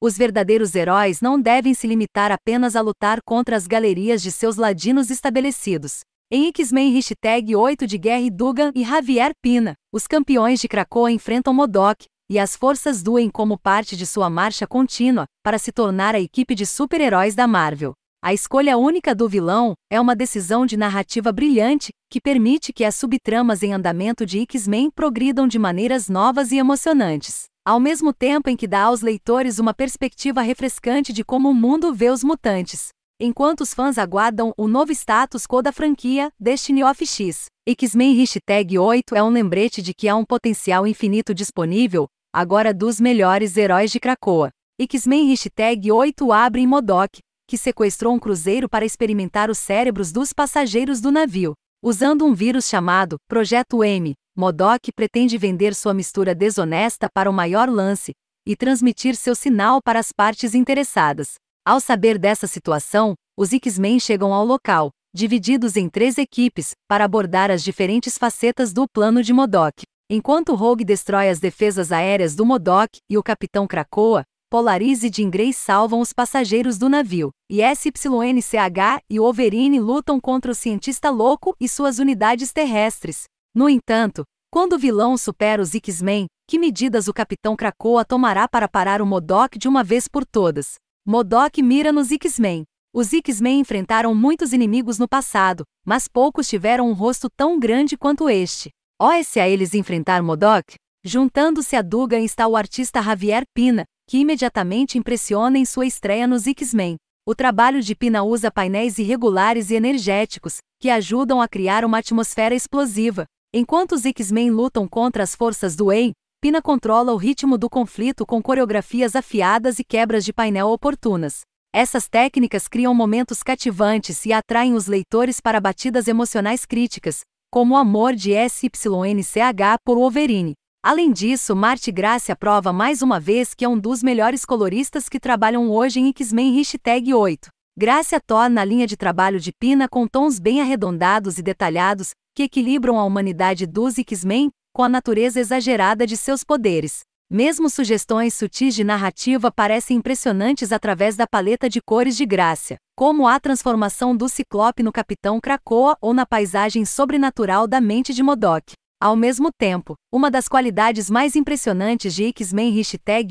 Os verdadeiros heróis não devem se limitar apenas a lutar contra as galerias de seus ladinos estabelecidos. Em X-Men hashtag 8 de Guerre Dugan e Javier Pina, os campeões de Krakoa enfrentam Modok, e as forças doem como parte de sua marcha contínua, para se tornar a equipe de super-heróis da Marvel. A escolha única do vilão é uma decisão de narrativa brilhante que permite que as subtramas em andamento de X-Men progridam de maneiras novas e emocionantes ao mesmo tempo em que dá aos leitores uma perspectiva refrescante de como o mundo vê os mutantes. Enquanto os fãs aguardam o novo status quo da franquia, Destiny of X, X-Men Hashtag 8 é um lembrete de que há um potencial infinito disponível, agora dos melhores heróis de Krakoa. X-Men Hashtag 8 abre em Modok, que sequestrou um cruzeiro para experimentar os cérebros dos passageiros do navio. Usando um vírus chamado Projeto M, Modoc pretende vender sua mistura desonesta para o maior lance e transmitir seu sinal para as partes interessadas. Ao saber dessa situação, os X-Men chegam ao local, divididos em três equipes, para abordar as diferentes facetas do plano de Modoc. Enquanto Rogue destrói as defesas aéreas do Modoc e o Capitão Krakoa, Polaris e Jean Grey salvam os passageiros do navio, e SYNCH e Wolverine lutam contra o cientista louco e suas unidades terrestres. No entanto, quando o vilão supera os X-Men, que medidas o Capitão Krakoa tomará para parar o Modok de uma vez por todas? Modok mira nos X-Men. Os X-Men enfrentaram muitos inimigos no passado, mas poucos tiveram um rosto tão grande quanto este. Oe-se a eles enfrentar Modok? Juntando-se a Dugan está o artista Javier Pina, que imediatamente impressiona em sua estreia nos X-Men. O trabalho de Pina usa painéis irregulares e energéticos, que ajudam a criar uma atmosfera explosiva, Enquanto os X-Men lutam contra as forças do Wayne, Pina controla o ritmo do conflito com coreografias afiadas e quebras de painel oportunas. Essas técnicas criam momentos cativantes e atraem os leitores para batidas emocionais críticas, como o amor de SYNCH por Wolverine. Além disso, Marte Gracia prova mais uma vez que é um dos melhores coloristas que trabalham hoje em X-Men 8. Grácia torna a linha de trabalho de Pina com tons bem arredondados e detalhados, que equilibram a humanidade dos X-Men com a natureza exagerada de seus poderes. Mesmo sugestões sutis de narrativa parecem impressionantes através da paleta de cores de Grácia, como a transformação do Ciclope no Capitão Krakoa ou na paisagem sobrenatural da mente de Modok. Ao mesmo tempo, uma das qualidades mais impressionantes de X-Men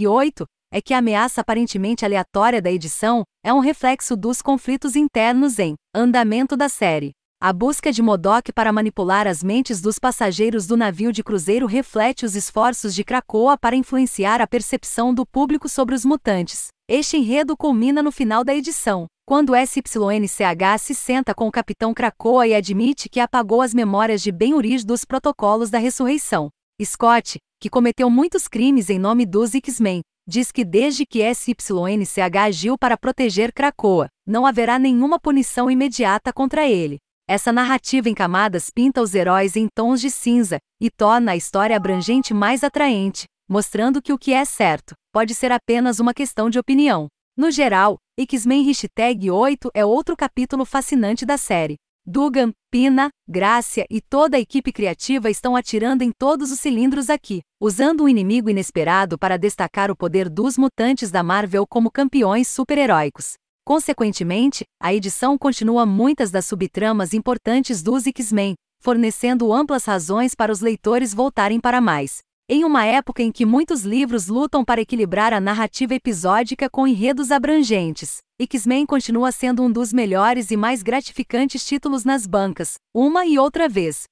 8 é que a ameaça aparentemente aleatória da edição é um reflexo dos conflitos internos em andamento da série. A busca de Modoc para manipular as mentes dos passageiros do navio de cruzeiro reflete os esforços de Krakoa para influenciar a percepção do público sobre os mutantes. Este enredo culmina no final da edição, quando SYNCH se senta com o capitão Krakoa e admite que apagou as memórias de Ben-Uriz dos protocolos da ressurreição. Scott, que cometeu muitos crimes em nome dos X-Men, diz que desde que SYNCH agiu para proteger Krakoa, não haverá nenhuma punição imediata contra ele. Essa narrativa em camadas pinta os heróis em tons de cinza e torna a história abrangente mais atraente, mostrando que o que é certo pode ser apenas uma questão de opinião. No geral, X-Men 8 é outro capítulo fascinante da série. Dugan, Pina, Grácia e toda a equipe criativa estão atirando em todos os cilindros aqui, usando um inimigo inesperado para destacar o poder dos mutantes da Marvel como campeões super-heróicos. Consequentemente, a edição continua muitas das subtramas importantes dos X-Men, fornecendo amplas razões para os leitores voltarem para mais. Em uma época em que muitos livros lutam para equilibrar a narrativa episódica com enredos abrangentes, X-Men continua sendo um dos melhores e mais gratificantes títulos nas bancas, uma e outra vez,